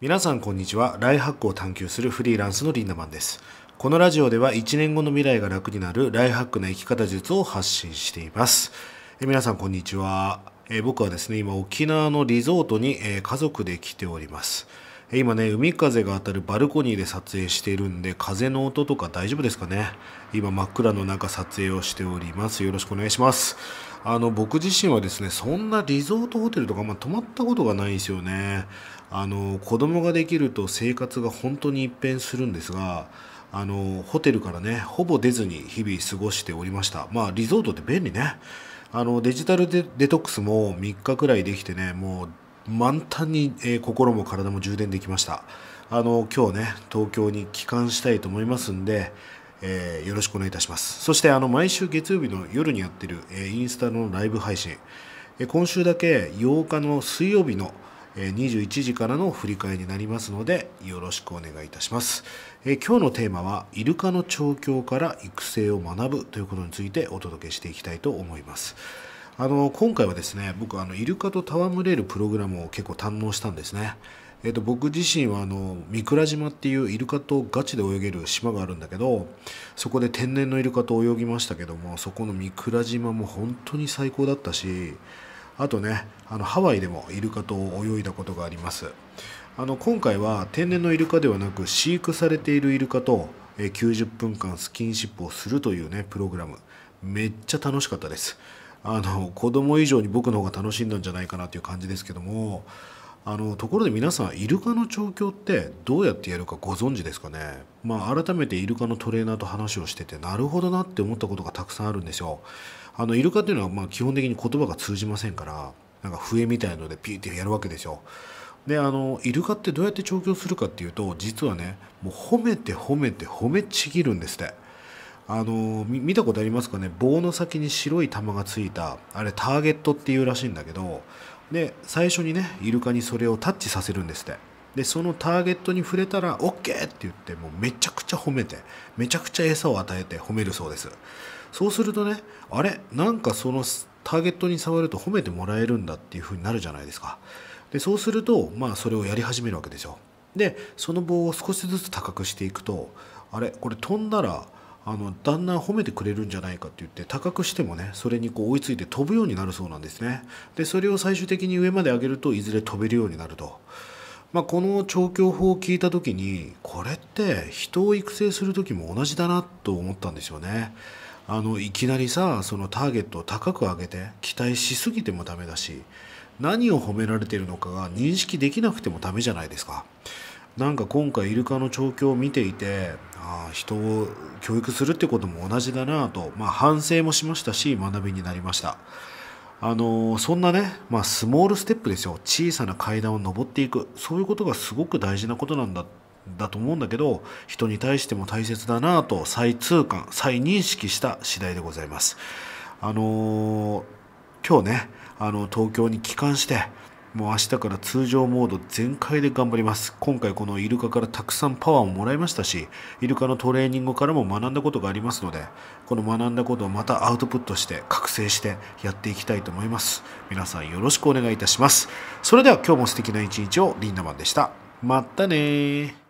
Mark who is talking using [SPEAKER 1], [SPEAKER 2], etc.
[SPEAKER 1] 皆さんこんにちは。ライハックを探求するフリーランスのリンダマンです。このラジオでは1年後の未来が楽になるライハックな生き方術を発信しています。え皆さんこんにちは、え僕はですね、今沖縄のリゾートに、え家族で来ております。今ね、海風が当たるバルコニーで撮影しているんで、風の音とか大丈夫ですかね。今真っ暗の中撮影をしております。よろしくお願いします。あの、僕自身はですね、そんなリゾートホテルとか、ま泊まったことがないんですよね。あの、子供ができると生活が本当に一変するんですが、あの、ホテルからね、ほぼ出ずに日々過ごしておりました。まあ、リゾートって便利ね。あの、デジタルデデトックスも3日くらいできてね、もう、満タンに、え心も体も充電できましたあの今日ね東京に帰還したいと思いますんでえー、よろしくお願いいたします。そしてあの毎週月曜日の夜にやってる、えー、インスタのライブ配信、えー、今週だけ8日の水曜日の、えー、21時からの振り替えになりますのでよろしくお願いいたします。えー、今日のテーマはイルカの調教から育成を学ぶということについてお届けしていきたいと思います。あの今回はですね僕あのイルカと戯れるプログラムを結構堪能したんですね。えー、と僕自身はあの三倉島っていうイルカとガチで泳げる島があるんだけどそこで天然のイルカと泳ぎましたけどもそこの三倉島も本当に最高だったしあとねあのハワイでもイルカと泳いだことがありますあの今回は天然のイルカではなく飼育されているイルカと90分間スキンシップをするというねプログラムめっちゃ楽しかったですあの子供以上に僕の方が楽しんだんじゃないかなという感じですけどもあのところで皆さんイルカの調教ってどうやってやるかご存知ですかね、まあ、改めてイルカのトレーナーと話をしててなるほどなって思ったことがたくさんあるんですよ。あのイルカっていうのはまあ基本的に言葉が通じませんからなんか笛みたいのでピーってやるわけですよ。であのイルカってどうやって調教するかっていうと実はねもう褒めて褒めて褒めちぎるんですって。あの見たことありますかね棒の先に白い玉がついたあれターゲットっていうらしいんだけどで最初にねイルカにそれをタッチさせるんですってでそのターゲットに触れたら OK って言ってもうめちゃくちゃ褒めてめちゃくちゃ餌を与えて褒めるそうですそうするとねあれなんかそのターゲットに触ると褒めてもらえるんだっていう風になるじゃないですかでそうするとまあそれをやり始めるわけですよでその棒を少しずつ高くしていくとあれこれ飛んだらあのだんだん褒めてくれるんじゃないかって言って高くしてもねそれにこう追いついて飛ぶようになるそうなんですねでそれを最終的に上まで上げるといずれ飛べるようになると、まあ、この調教法を聞いた時にこれって人を育成する時も同じだなと思ったんですよねあのいきなりさそのターゲットを高く上げて期待しすぎてもダメだし何を褒められてるのかが認識できなくてもダメじゃないですかなんか今回イルカの調教を見ていてあ人を教育するってことも同じだなと、まあ、反省もしましたし学びになりましたあのそんなね、まあ、スモールステップですよ小さな階段を上っていくそういうことがすごく大事なことなんだだと思うんだけど人に対しても大切だなと再痛感再認識した次第でございますあのー、今日ねあの東京に帰還してもう明日から通常モード全開で頑張ります。今回このイルカからたくさんパワーをもらいましたし、イルカのトレーニングからも学んだことがありますので、この学んだことをまたアウトプットして、覚醒してやっていきたいと思います。皆さんよろしくお願いいたします。それでは今日も素敵な一日をリンダマンでした。またね